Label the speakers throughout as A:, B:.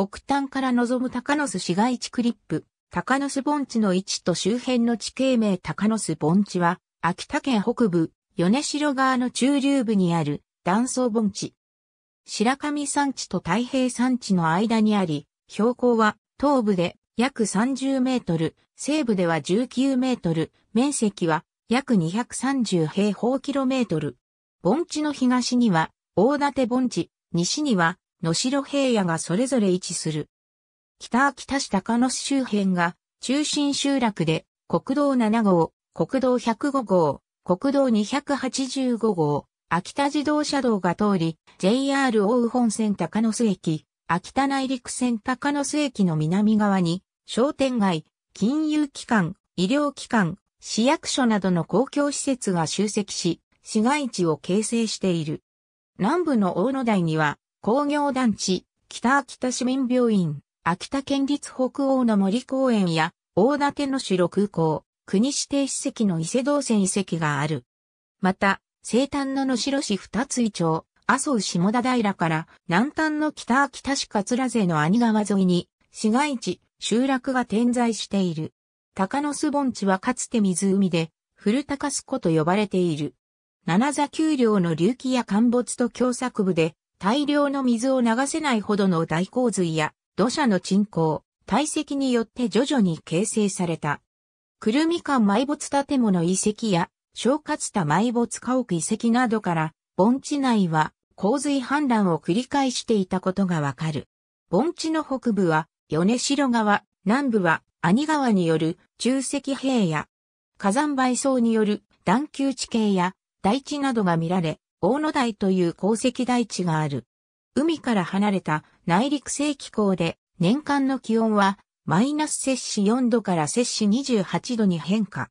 A: 北端から望む高野巣市街地クリップ、高野巣盆地の位置と周辺の地形名高野巣盆地は、秋田県北部、米城川の中流部にある断層盆地。白神山地と太平山地の間にあり、標高は東部で約30メートル、西部では19メートル、面積は約230平方キロメートル。盆地の東には大館盆地、西には野代平野がそれぞれ位置する。北秋田市高野市周辺が中心集落で国道7号、国道105号、国道285号、秋田自動車道が通り、JR 大宇本線高野市駅、秋田内陸線高野市駅の南側に、商店街、金融機関、医療機関、市役所などの公共施設が集積し、市街地を形成している。南部の大野台には、工業団地、北秋田市民病院、秋田県立北欧の森公園や、大館の城空港、国指定史跡の伊勢道線遺跡がある。また、西端の野城市二つ井町、麻生下田平から南端の北秋田市桂瀬の兄川沿いに、市街地、集落が点在している。高野巣盆地はかつて湖で、古高須湖と呼ばれている。七座丘陵の隆起や陥没と共作部で、大量の水を流せないほどの大洪水や土砂の沈降、堆積によって徐々に形成された。くるみ館埋没建物遺跡や、小活田埋没家屋遺跡などから、盆地内は洪水氾濫を繰り返していたことがわかる。盆地の北部は、米城川、南部は、兄川による中石平野、火山灰層による段丘地形や大地などが見られ、大野台という鉱石台地がある。海から離れた内陸性気候で年間の気温はマイナス摂氏4度から摂氏28度に変化。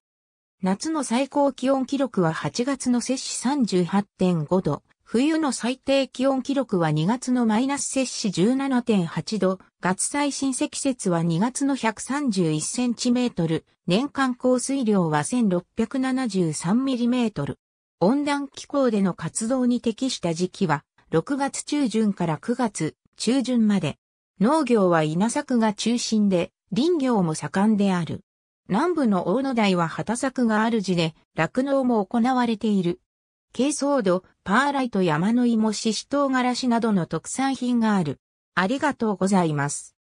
A: 夏の最高気温記録は8月の摂氏38.5度、冬の最低気温記録は2月のマイナス摂氏17.8度、月最新積雪は2月の131センチメートル、年間降水量は1673ミリメートル。温暖気候での活動に適した時期は、6月中旬から9月中旬まで。農業は稲作が中心で、林業も盛んである。南部の大野台は畑作がある地で、酪農も行われている。ソー土、パーライト山の芋しし唐辛子などの特産品がある。ありがとうございます。